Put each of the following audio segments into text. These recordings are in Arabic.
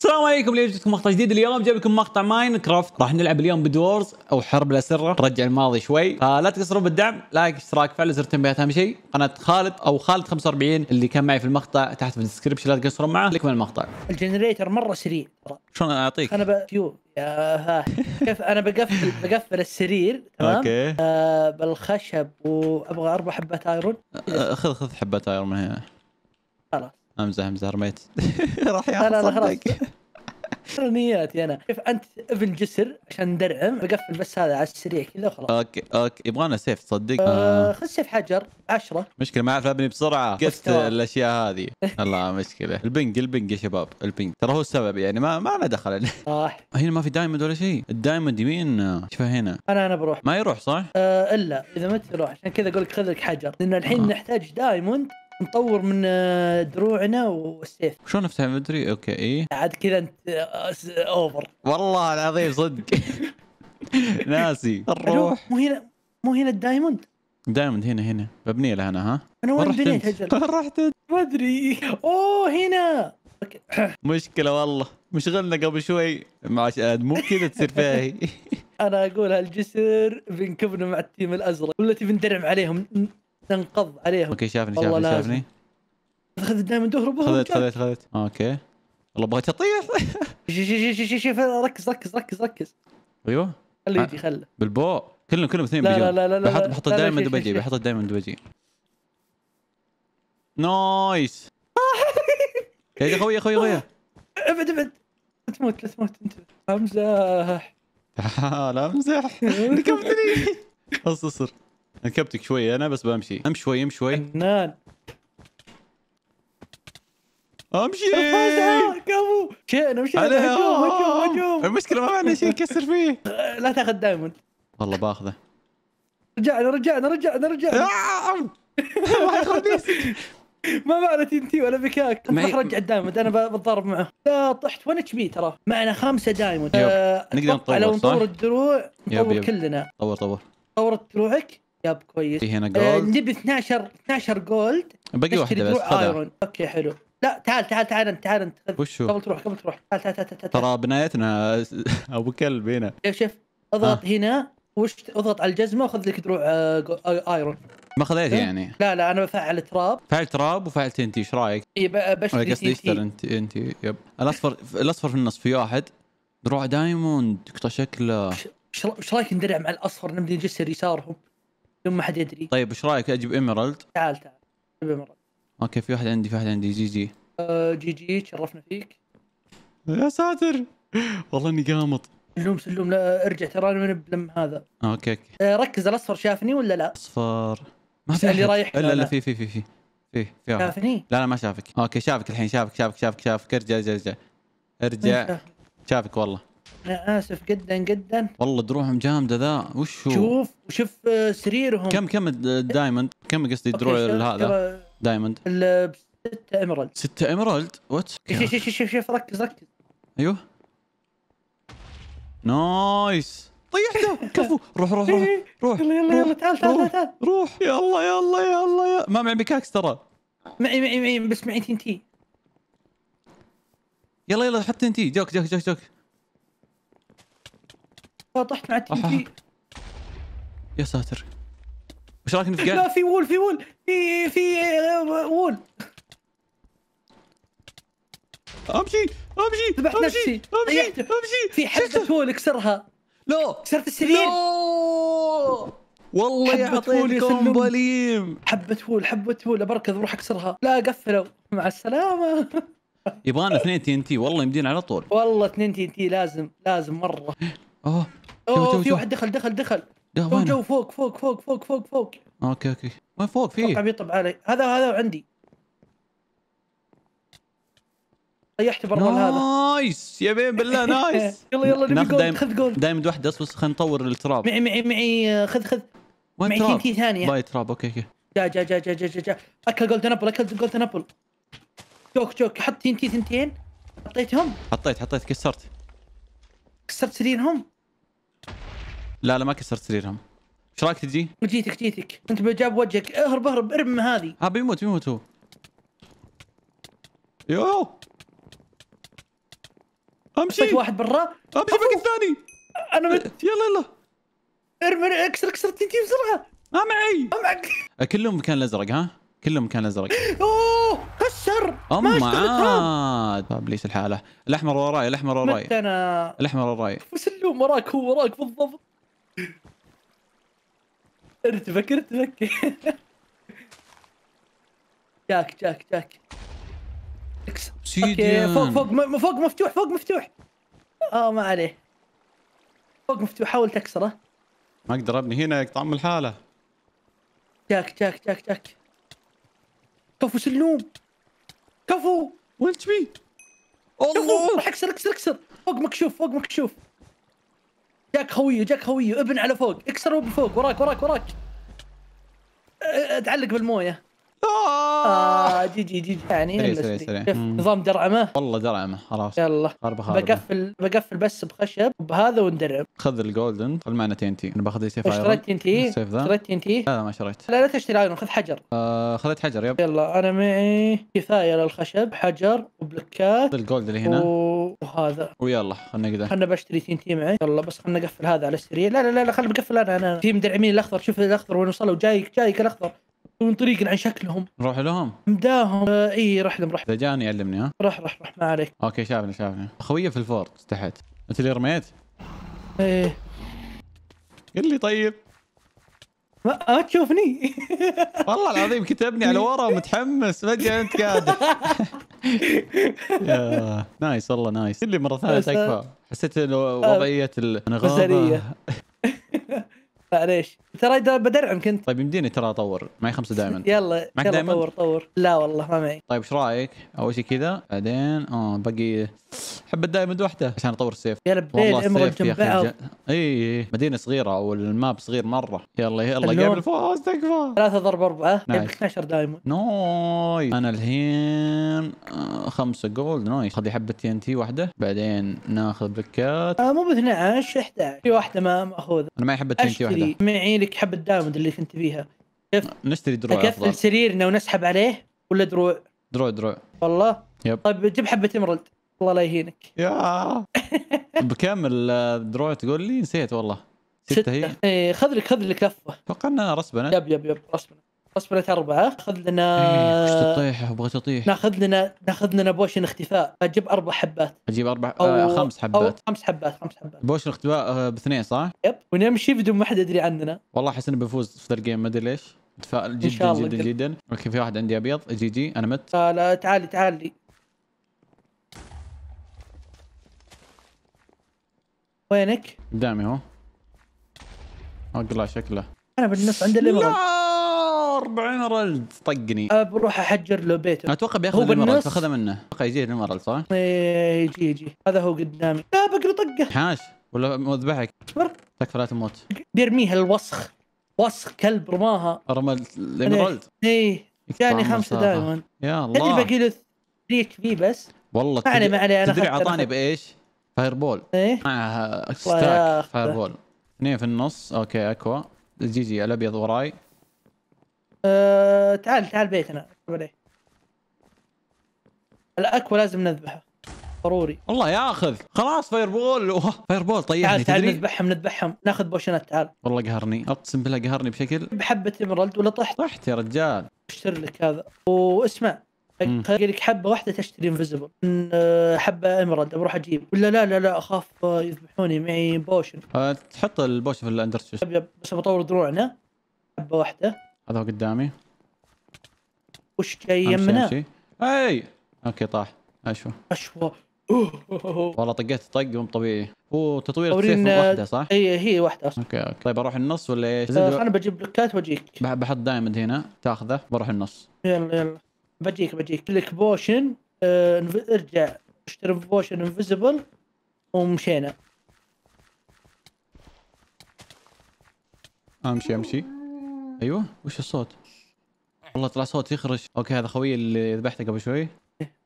السلام عليكم اليوم لكم مقطع جديد اليوم جايب لكم مقطع ماين كرافت راح نلعب اليوم بدورز او حرب الاسره رجع الماضي شوي فلا آه، تقصروا بالدعم لايك اشتراك فعل زر التنبيهات اهم شيء قناه خالد او خالد 45 اللي كان معي في المقطع تحت في الديسكربشن لا تقصرون معه لكم المقطع الجنريتر مره سريع شلون اعطيك انا بفيو آه كيف انا بقفل بقفل السرير تمام اوكي آه بالخشب وابغى اربع حبات ايرون آه، خذ خذ حبات ايرون من هنا خلاص امزح امزح رميت راح يحصل لا لا خلاص نياتي انا شوف انت ابن جسر عشان ندرعم بقفل بس هذا على السريع كذا وخلاص اوكي اوكي يبغانا سيف تصدق آه،, آه. خذ سيف حجر 10 مشكله ما اعرف ابني بسرعه قلت الاشياء هذه الله مشكله البنج البنج يا شباب البنج ترى هو السبب يعني ما ما له دخل صح هنا ما في دايموند ولا شيء الدايموند يمين شوف هنا انا انا بروح ما يروح صح؟ آه الا اذا ما تروح عشان كذا اقول لك خذ لك حجر لان الحين آه. نحتاج دايموند نطور من آه، دروعنا والسيف شلون افتح مدري اوكي اي عاد كذا انت اوفر آه، والله العظيم صدق ناسي الروح مو هنا مو هنا الدايموند دايموند هنا هنا مبنيه لها انا ها انا وين بنيت هجر رحت ما ادري اوه هنا مشكله والله مشغلنا قبل شوي مع آه، مو كذا تصير فيها انا اقول هالجسر بنكبنا مع التيم الازرق والتي بندرعم عليهم تنقض عليهم اوكي شافني شافني شافني خذ الدايموند واهرب خذيت خذيت خذيت اوكي والله بغيت اطيح شوف شوف ركز ركز ركز ركز ايوه خليه يجي خله بالبو كلهم كلهم اثنين لا لا لا لا بحط بحط الدايموند وبجي بحط الدايموند وبجي نايس يا اخوي يا اخوي يا اخوي ابعد ابد لا تموت لا تموت انت امزح تعال امزح ركبتني اصبر ركبتك شوي انا بس بمشي ام شوي ام شوي فنان امشي كفو مشينا مشينا هجوم المشكله ما معنا شيء نكسر فيه لا تاخذ دايموند والله باخذه رجعنا رجعنا رجعنا رجعنا آه! ما معنا تي ان تي ولا بكاك ما رجع الدايموند انا بتضارب معه لا طحت وين اتش بي ترى معنا خمسه دايموند آه، نقدر نطور لو نطور الدروع نطور كلنا طور طور طورت دروعك جاب كويس في هنا جولد آه، نبي 12 12 جولد باقي واحده بس ايرون اوكي حلو لا تعال تعال تعال انت تعال انت وشو قبل تروح قبل تروح تعال تعال تعال, تعال, ترى بنايتنا ابو كلب هنا شوف شوف اضغط آه. هنا وش اضغط على الجزمه وخذ لك دروع ايرون آه، آه، ما خذيت إيه؟ يعني لا لا انا بفعل تراب فعل تراب وفعل انت ايش رايك؟ اي بشتري قصدي اشتري انت انت يب الاصفر الاصفر في النص في واحد دروع دايموند شكله ايش رايك ندرع مع الاصفر نبدا نجسر يسارهم بدون ما حد يدري طيب ايش رايك اجيب ايميرالد؟ تعال تعال اجيب ايميرالد اوكي في واحد عندي في واحد عندي جي جي أه جي جي تشرفنا فيك يا ساتر والله اني قامط سلوم سلوم لا ارجع ترى انا من بلم هذا اوكي اوكي أه، ركز الاصفر شافني ولا لا؟ اصفر ما في اللي رايح لا لا في في في في في في شافني؟ لا لا ما شافك اوكي شافك الحين شافك شافك شافك شافك ارجع ارجع ارجع ارجع شافك والله انا اسف جدا جدا والله دروعهم جامده ذا وش هو شوف شوف آه، سريرهم كم كم الدايموند كم قصدي الدروع هذا دايموند ستة امرالد ستة امرالد؟ وات شوف شوف شوف شوف ركز ركز ايوه نايس طيحته كفو روح روح روح إيه، إيه. روح يلا يلا يلا تعال تعال تعال روح يلا يلا يلا ما معي بكاكس ترى معي معي معي بس معي تنتي يلا يلا حط تنتي جوك جوك جوك جوك طحت مع التي آه. يا ساتر وش رايك نفقع؟ لا في وول في وول في في آه، وول امشي امشي ذبحت نفسي امشي امشي في حبه وول اكسرها لا كسرت السرير لا والله يعطيكم بليم حبة وول حبة وول بركض بروح اكسرها لا قفلوا مع السلامة يبغانا اثنين تي ان تي والله يمدينا على طول والله اثنين تي ان تي لازم لازم مرة اوه اوه في واحد دخل دخل دخل جو جو فوق فوق فوق فوق فوق فوق اوكي اوكي وين فوق في اتوقع بيطب علي هذا هذا عندي ريحت برا هذا نايس يا بين بالله نايس يلا يلا نبي جولد خذ جولد دايم واحده بس خلينا نطور التراب معي معي معي آه، خذ خذ وين معي تراب؟ ثانيه باي تراب اوكي اوكي جا جا جا جا جا جا, اكل جولدن ابل اكل جولدن ابل شوك شوك حط تي ثنتين حطيتهم حطيت حطيت كسرت كسرت سريرهم لا لا ما كسرت سريرهم ايش رايك تجي؟ جيتك جيتك انت بجاب وجهك اهرب اهرب ارمي من هذه ها آه، بيموت بيموت هو يو امشي واحد برا امشي آه، فوق الثاني انا مت... يلا يلا ارمي اكسر اكسر تنتي بسرعه ما آه، معي ما معك كلهم مكان الازرق ها كلهم مكان الازرق اوه كسر اما عاد ابليس طيب، الحاله الاحمر وراي الاحمر وراي انا الاحمر وراي وسلوم وراك هو وراك بالضبط ارتبك ارتبك جاك جاك جاك اوكي فوق فوق فوق مفتوح فوق مفتوح اه ما عليه فوق مفتوح حاول تكسره ما اقدر ابني هنا يقطع من الحاله جاك جاك جاك جاك كفو سلوم كفو وين تبي؟ الله راح اكسر اكسر اكسر فوق مكشوف فوق مكشوف جاك خويه جاك خويه ابن على فوق اكسر ابن فوق وراك وراك وراك اتعلق بالمويه اه, آه، جي جي جي يعني نظام درعمه والله درعمه خلاص يلا خربة خربة. بقفل بقفل بس بخشب بهذا وندرب خذ الجولدن خذ معنا تي ان تي انا باخذ لي سيف اشتريت تي ان تي اشتريت تي ان تي لا ما شريت لا لا تشتري ايرون خذ حجر آه خذت حجر يب يلا انا معي كفايه للخشب حجر وبلوكات الجولد اللي هنا و... وهذا ويلا خلنا نقدر خلنا بشتري تي معي يلا بس خلنا نقفل هذا على السريع لا لا لا, لا خلنا نقفل انا انا في مدعمين الاخضر شوف الاخضر وين وصلوا جايك جايك الاخضر من طريق عن شكلهم نروح لهم مداهم آه اي روح لهم روح اذا جاني علمني ها روح روح روح ما عليك اوكي شافني شافني خويه في الفورد تحت انت اللي رميت؟ ايه قل لي طيب ما تشوفني والله العظيم كتبني على ورا متحمس فجاه انت قاعد نايس والله نايس اللي مره ثانيه آه، تكفى حسيت انه وضعيه الغابه معليش ترى بدرعم كنت طيب يمديني ترى اطور معي خمسه دائما يلا معك دائما طور طور لا والله ما معي طيب ايش رايك؟ اول شيء كذا بعدين اه باقي حب دايموند واحده عشان اطور السيف يا لبيل امرج جنب بعض اي مدينه صغيره او الماب صغير مره يلا يلا جيب الفوز تكفى ثلاثة ضرب أربعة نايس 12 دايموند نايس أنا الحين آه، خمسة جولد نايس خذي حبة تي ان تي واحدة بعدين ناخذ بكات آه مو ب 12 11 في واحدة ما ماخوذة أنا معي حبة تي ان تي واحدة معي ذيك حبه الدايموند اللي كنت فيها كيف نشتري دروع افضل سريرنا ونسحب عليه ولا دروع؟ دروع دروع والله يب طيب جيب حبه امرلد الله لا يهينك يا بكم الدروع تقول لي نسيت والله ستة, ستة هي ايه خذ لك خذ لك لفه اتوقع انها رسبنه يب يب يب رسبنه اصبرت اربعه خذ لنا ايش تطيح بغيت اطيح ناخذ لنا ناخذ لنا بوشن اختفاء اجيب اربع حبات اجيب اربع أو... آه خمس حبات أو خمس حبات خمس حبات بوشن اختفاء آه باثنين صح؟ يب ونمشي بدون ما حد يدري عننا والله احس اني بفوز في ذا الجيم ما ادري ليش متفائل جدا جدا جدا, جداً, جداً. اوكي في واحد عندي ابيض جي جي انا مت آه لا تعالي تعالي وينك؟ قدامي هو اقلع شكله انا بالنص عند الامارات ربع رلد طقني بروح احجر له بيته اتوقع بياخذ الايمرالد فاخذها منه اتوقع يجي الايمرالد صح؟ ايه يجي يجي هذا هو قدامي لا بقري طقه حاش ولا مذبحك اصبر تكفى لا تموت بيرميها الوسخ وسخ كلب رماها رمى الايمرالد ايه, إيه. جاني خمسه دائما يا الله تدري باقي له 3 بي بس والله ما عليه ما عليه انا تدري اعطاني بايش؟ فاير بول ايه معها ستاك فاير بول اثنين في النص اوكي اكوا جي جي الابيض وراي أه، تعال تعال بيتنا الاكوا لازم نذبحه ضروري والله ياخذ خلاص فاير بول فاير بول طيحني تعال تعال نذبحهم نذبحهم ناخذ بوشنات تعال والله قهرني اقسم بالله قهرني بشكل بحبه ايمرالد ولا طحت طحت يا رجال اشتر لك هذا واسمع خلي لك حبه واحده تشتري انفيزبل أه، حبه ايمرالد بروح اجيب ولا لا لا لا اخاف يذبحوني معي بوشن أه تحط البوشن في الاندرسوس بس بطور دروعنا حبه واحده هذا قدامي وش جاي يمنا؟ اي اوكي طاح اشوى اشوى والله طقيت طق مو طبيعي هو تطوير السيف واحده صح؟ اي هي واحده اصلا اوكي اوكي طيب اروح النص ولا ايش؟ آه انا بجيب بلوكات واجيك بحط دايموند هنا تاخذه بروح النص يلا يلا بجيك بجيك لك بوشن آه ارجع اشتري بوشن انفيزبل ومشينا امشي امشي ايوه وش الصوت؟ والله طلع صوت يخرج اوكي هذا خوي اللي ذبحته قبل شوي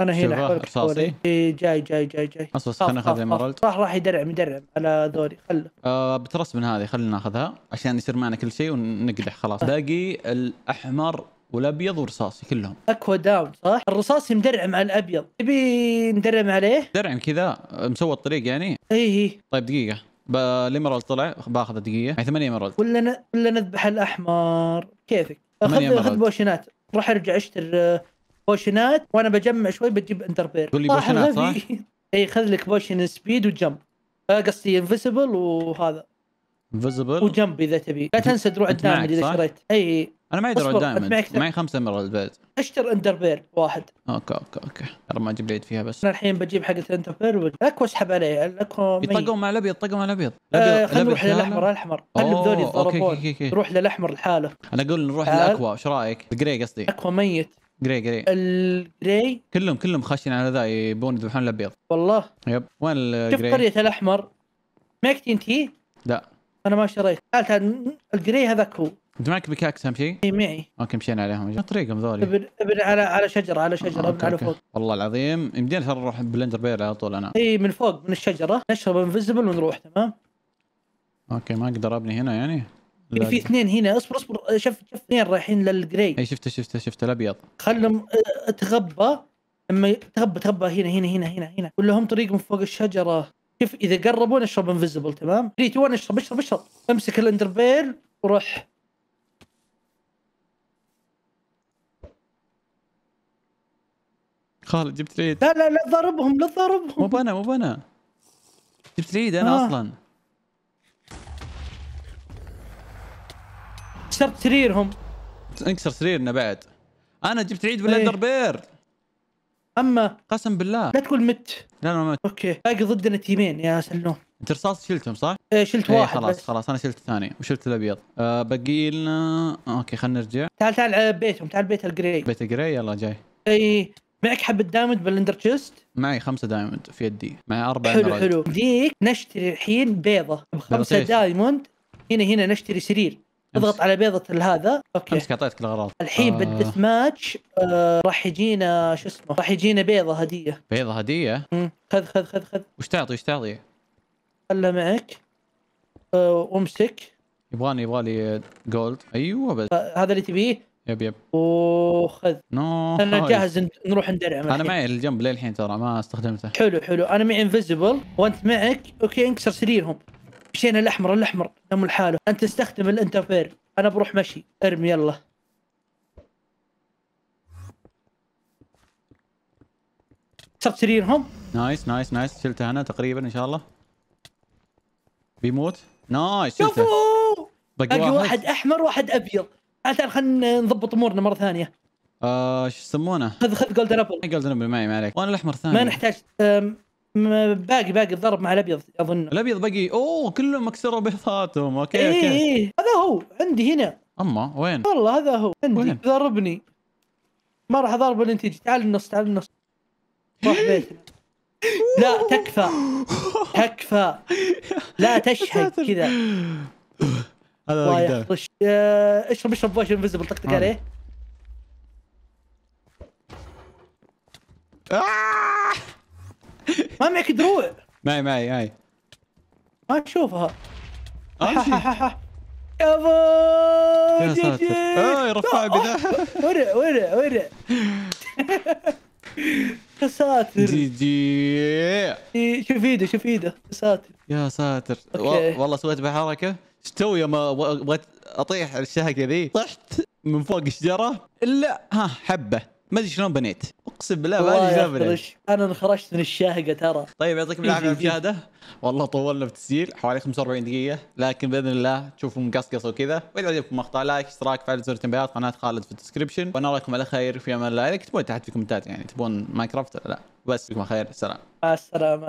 انا هنا رصاصي جاي جاي جاي جاي اصبر خلنا ناخذ الاميرالد راح راح يدرع مدرع على ذولي خله آه بترس من هذه خلينا ناخذها عشان يصير معنا كل شيء ونقدح خلاص باقي الاحمر والابيض ورصاصي كلهم اكوا داون صح؟ الرصاصي مدرعم على الابيض تبي ندرعم عليه؟ درعم كذا مسوى الطريق يعني؟ اي اي طيب دقيقه الاميرالد طلع باخذه دقيقه يعني ثمانية اميرالد ولا ن... ولا نذبح الاحمر كيفك اخذ اخذ بوشنات راح ارجع اشتري آه، بوشنات وانا بجمع شوي بجيب بير قول لي بوشنات صح؟ اي خذ لك بوشن سبيد وجمب آه، قصدي انفيسبل وهذا انفيزبل وجنب اذا تبي لا تنسى دروع الدائمه اذا شريت اي انا معي دروع دائما معي خمسه من البيت اشتر بير واحد اوكي اوكي اوكي ترى ما اجيب العيد فيها بس انا الحين بجيب حقه بير لك واسحب عليه لكم يطقون مع الابيض يطقون مع الابيض آه، خلينا نروح للاحمر الاحمر خلي ذول يتضربون نروح للاحمر لحاله انا اقول نروح للاكوا ايش رايك؟ جري قصدي اكوا ميت جري جري الجري كلهم كلهم خاشين على ذا يبون يذبحون الابيض والله يب وين الجري؟ شوف قريه الاحمر ميك تي؟ لا انا ما شريت قالت الجري هذاك هو انت معك بكاكس اهم شيء؟ اي معي اوكي مشينا عليهم طريقهم ذولي ابن ابن على على شجره على شجره ابن على فوق والله العظيم يمدينا ترى نروح بلندر بير على طول انا اي من فوق من الشجره نشرب انفيزبل ونروح تمام اوكي ما اقدر ابني هنا يعني في في اثنين هنا اصبر اصبر شف شف اثنين رايحين للجري اي شفته شفته شفته الابيض خلهم آه، اتغبى لما تغبى تغبى هنا هنا هنا هنا هنا ولا هم طريق من فوق الشجره شوف اذا قربوا نشرب انفيزبل تمام 3 2 1 اشرب اشرب اشرب امسك الاندر بيل وروح خالد جبت العيد لا لا لا ضربهم لا ضربهم مو بانا مو بانا جبت العيد انا آه. اصلا كسرت سريرهم انكسر سريرنا بعد انا جبت العيد بالاندر بير إيه. اما قسم بالله لا تقول مت لا لا مت اوكي باقي ضدنا تيمين يا سلوم انت رصاص شلتهم صح؟ ايه شلت إيه، واحد خلاص بس. خلاص انا شلت الثاني وشلت الابيض آه باقي لنا اوكي خلينا نرجع تعال تعال آه، بيتهم تعال بيت الجري بيت الجري يلا جاي اي معك حبة دايموند بالاندر تشيست؟ معي خمسة دايموند في يدي، معي أربعة حلو حلو، ديك نشتري الحين بيضة بخمسة دايموند هنا هنا نشتري سرير اضغط على بيضه هذا اوكي امسك اعطيتك الاغراض الحين آه. بالدث ماتش آه راح يجينا شو اسمه راح يجينا بيضه هديه بيضه هديه؟ خذ خذ خذ خذ وش تعطي وش تعطي؟ خله معك آه وامسك يبغاني يبغالي جولد ايوه بس آه هذا اللي تبيه يب يب وخذ نو no. انا جاهز نروح ندرع انا معي الجنب للحين ترى ما استخدمته حلو حلو انا معي انفيزبل وانت معك اوكي انكسر سريرهم مشينا الاحمر الاحمر دم لحاله انت تستخدم الانترفير انا بروح مشي ارمي يلا صرت سريرهم نايس نايس نايس شلته انا تقريبا ان شاء الله بيموت نايس شوفوا باقي واحد. واحد احمر واحد ابيض تعال خلينا نضبط امورنا مره ثانيه آه شو يسمونه؟ خذ خذ جولدن ابل جولدن ابل معي ما عليك وانا الاحمر ثاني ما نحتاج باقي باقي الضرب مع الابيض اظن الابيض باقي اوه كلهم مكسروا بيضاتهم اوكي إيه، اوكي إيه،, ايه هذا هو عندي هنا اما وين؟ والله هذا هو عندي وين؟ ضربني ما راح اضرب اللي انت تعال النص تعال النص روح إيه؟ بيتك لا تكفى تكفى لا تشهد كذا هذا يقدر آه، اشرب اشرب واش انفزبل طقطق عليه آه! ما معك دروع معي معي معي ما اشوفها آه، يا ابو جي جي رفع بدا ورع ورع ورع يا ساتر جي جي شوف ايده شوف ايده يا ساتر يا ساتر والله سويت بحركه تسوي ما بغيت اطيح الشهكه ذي طحت من فوق الشجره الا ها حبه ما ادري شلون بنيت اقسم بالله ما ادري شلون بنيت انا انخرجت من الشاهقه ترى طيب يعطيكم العافيه المشاهده والله طولنا في التسجيل حوالي 45 دقيقه لكن باذن الله تشوفوا مقصقص وكذا واذا عجبكم مقطع لايك اشتراك فعل زر التنبيهات قناه خالد في الديسكربشن ونراكم على خير في امان الله اذا كتبون تحت في الكومنتات يعني تبون كرافت ولا لا بس بكم خير سلام مع السلامه